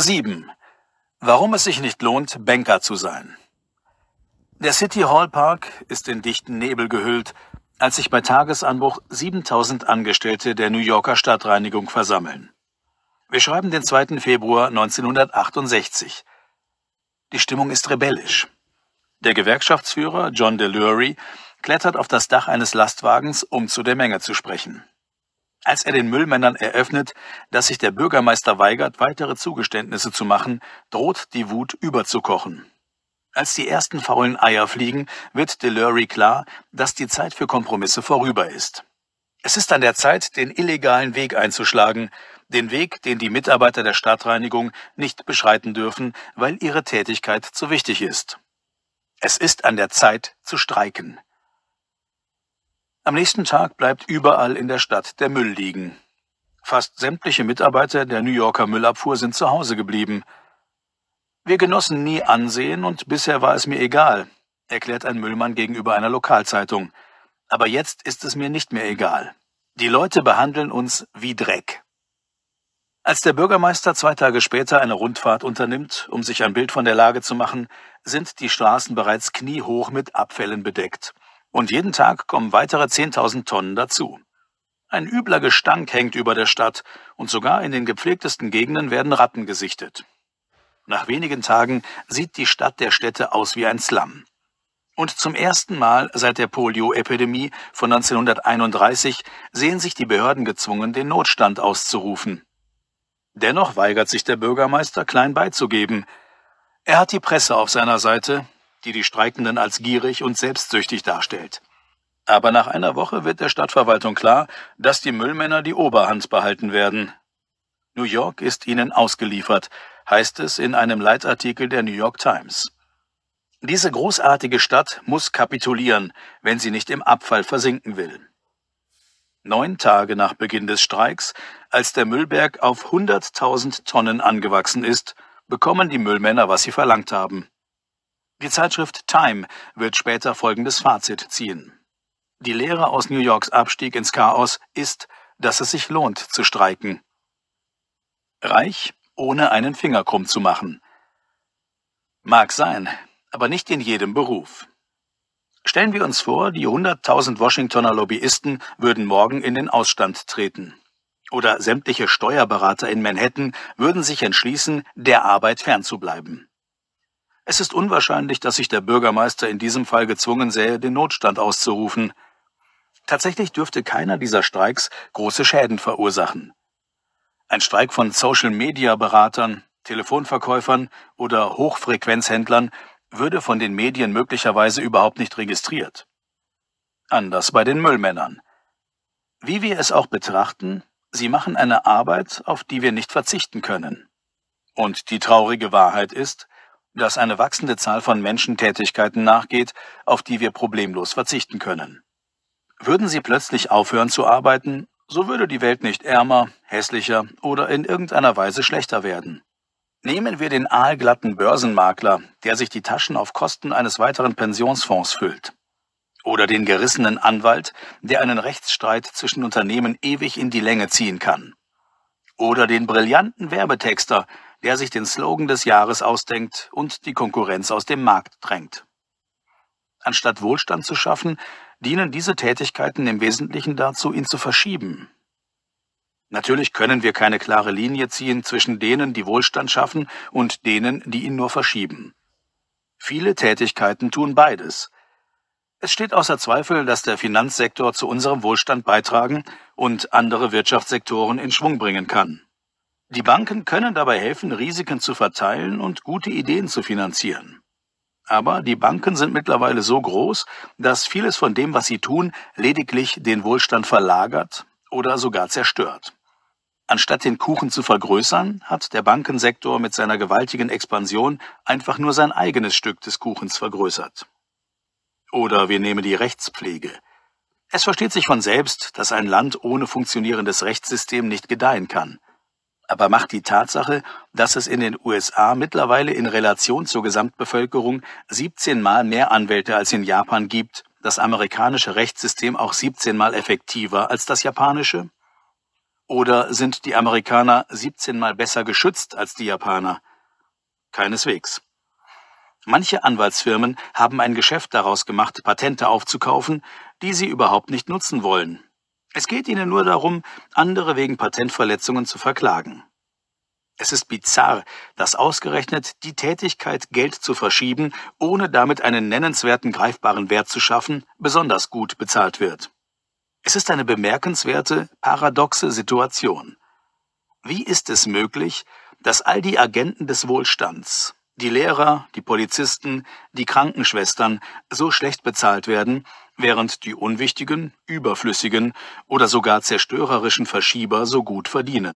7. Warum es sich nicht lohnt, Banker zu sein. Der City Hall Park ist in dichten Nebel gehüllt, als sich bei Tagesanbruch 7000 Angestellte der New Yorker Stadtreinigung versammeln. Wir schreiben den 2. Februar 1968. Die Stimmung ist rebellisch. Der Gewerkschaftsführer John DeLury klettert auf das Dach eines Lastwagens, um zu der Menge zu sprechen. Als er den Müllmännern eröffnet, dass sich der Bürgermeister weigert, weitere Zugeständnisse zu machen, droht die Wut überzukochen. Als die ersten faulen Eier fliegen, wird Delury klar, dass die Zeit für Kompromisse vorüber ist. Es ist an der Zeit, den illegalen Weg einzuschlagen, den Weg, den die Mitarbeiter der Stadtreinigung nicht beschreiten dürfen, weil ihre Tätigkeit zu wichtig ist. Es ist an der Zeit zu streiken. Am nächsten Tag bleibt überall in der Stadt der Müll liegen. Fast sämtliche Mitarbeiter der New Yorker Müllabfuhr sind zu Hause geblieben. Wir genossen nie Ansehen und bisher war es mir egal, erklärt ein Müllmann gegenüber einer Lokalzeitung. Aber jetzt ist es mir nicht mehr egal. Die Leute behandeln uns wie Dreck. Als der Bürgermeister zwei Tage später eine Rundfahrt unternimmt, um sich ein Bild von der Lage zu machen, sind die Straßen bereits kniehoch mit Abfällen bedeckt und jeden Tag kommen weitere 10.000 Tonnen dazu. Ein übler Gestank hängt über der Stadt und sogar in den gepflegtesten Gegenden werden Ratten gesichtet. Nach wenigen Tagen sieht die Stadt der Städte aus wie ein Slum. Und zum ersten Mal seit der Polio-Epidemie von 1931 sehen sich die Behörden gezwungen, den Notstand auszurufen. Dennoch weigert sich der Bürgermeister klein beizugeben. Er hat die Presse auf seiner Seite, die die Streikenden als gierig und selbstsüchtig darstellt. Aber nach einer Woche wird der Stadtverwaltung klar, dass die Müllmänner die Oberhand behalten werden. New York ist ihnen ausgeliefert, heißt es in einem Leitartikel der New York Times. Diese großartige Stadt muss kapitulieren, wenn sie nicht im Abfall versinken will. Neun Tage nach Beginn des Streiks, als der Müllberg auf 100.000 Tonnen angewachsen ist, bekommen die Müllmänner, was sie verlangt haben. Die Zeitschrift Time wird später folgendes Fazit ziehen. Die Lehre aus New Yorks Abstieg ins Chaos ist, dass es sich lohnt zu streiken. Reich, ohne einen Finger krumm zu machen. Mag sein, aber nicht in jedem Beruf. Stellen wir uns vor, die 100.000 Washingtoner Lobbyisten würden morgen in den Ausstand treten. Oder sämtliche Steuerberater in Manhattan würden sich entschließen, der Arbeit fernzubleiben. Es ist unwahrscheinlich, dass sich der Bürgermeister in diesem Fall gezwungen sähe, den Notstand auszurufen. Tatsächlich dürfte keiner dieser Streiks große Schäden verursachen. Ein Streik von Social-Media-Beratern, Telefonverkäufern oder Hochfrequenzhändlern würde von den Medien möglicherweise überhaupt nicht registriert. Anders bei den Müllmännern. Wie wir es auch betrachten, sie machen eine Arbeit, auf die wir nicht verzichten können. Und die traurige Wahrheit ist, dass eine wachsende Zahl von Menschen Tätigkeiten nachgeht, auf die wir problemlos verzichten können. Würden sie plötzlich aufhören zu arbeiten, so würde die Welt nicht ärmer, hässlicher oder in irgendeiner Weise schlechter werden. Nehmen wir den aalglatten Börsenmakler, der sich die Taschen auf Kosten eines weiteren Pensionsfonds füllt. Oder den gerissenen Anwalt, der einen Rechtsstreit zwischen Unternehmen ewig in die Länge ziehen kann. Oder den brillanten Werbetexter, der sich den Slogan des Jahres ausdenkt und die Konkurrenz aus dem Markt drängt. Anstatt Wohlstand zu schaffen, dienen diese Tätigkeiten im Wesentlichen dazu, ihn zu verschieben. Natürlich können wir keine klare Linie ziehen zwischen denen, die Wohlstand schaffen, und denen, die ihn nur verschieben. Viele Tätigkeiten tun beides. Es steht außer Zweifel, dass der Finanzsektor zu unserem Wohlstand beitragen und andere Wirtschaftssektoren in Schwung bringen kann. Die Banken können dabei helfen, Risiken zu verteilen und gute Ideen zu finanzieren. Aber die Banken sind mittlerweile so groß, dass vieles von dem, was sie tun, lediglich den Wohlstand verlagert oder sogar zerstört. Anstatt den Kuchen zu vergrößern, hat der Bankensektor mit seiner gewaltigen Expansion einfach nur sein eigenes Stück des Kuchens vergrößert. Oder wir nehmen die Rechtspflege. Es versteht sich von selbst, dass ein Land ohne funktionierendes Rechtssystem nicht gedeihen kann aber macht die Tatsache, dass es in den USA mittlerweile in Relation zur Gesamtbevölkerung 17 mal mehr Anwälte als in Japan gibt, das amerikanische Rechtssystem auch 17 mal effektiver als das japanische? Oder sind die Amerikaner 17 mal besser geschützt als die Japaner? Keineswegs. Manche Anwaltsfirmen haben ein Geschäft daraus gemacht, Patente aufzukaufen, die sie überhaupt nicht nutzen wollen. Es geht ihnen nur darum, andere wegen Patentverletzungen zu verklagen. Es ist bizarr, dass ausgerechnet die Tätigkeit, Geld zu verschieben, ohne damit einen nennenswerten greifbaren Wert zu schaffen, besonders gut bezahlt wird. Es ist eine bemerkenswerte, paradoxe Situation. Wie ist es möglich, dass all die Agenten des Wohlstands, die Lehrer, die Polizisten, die Krankenschwestern so schlecht bezahlt werden, während die unwichtigen, überflüssigen oder sogar zerstörerischen Verschieber so gut verdienen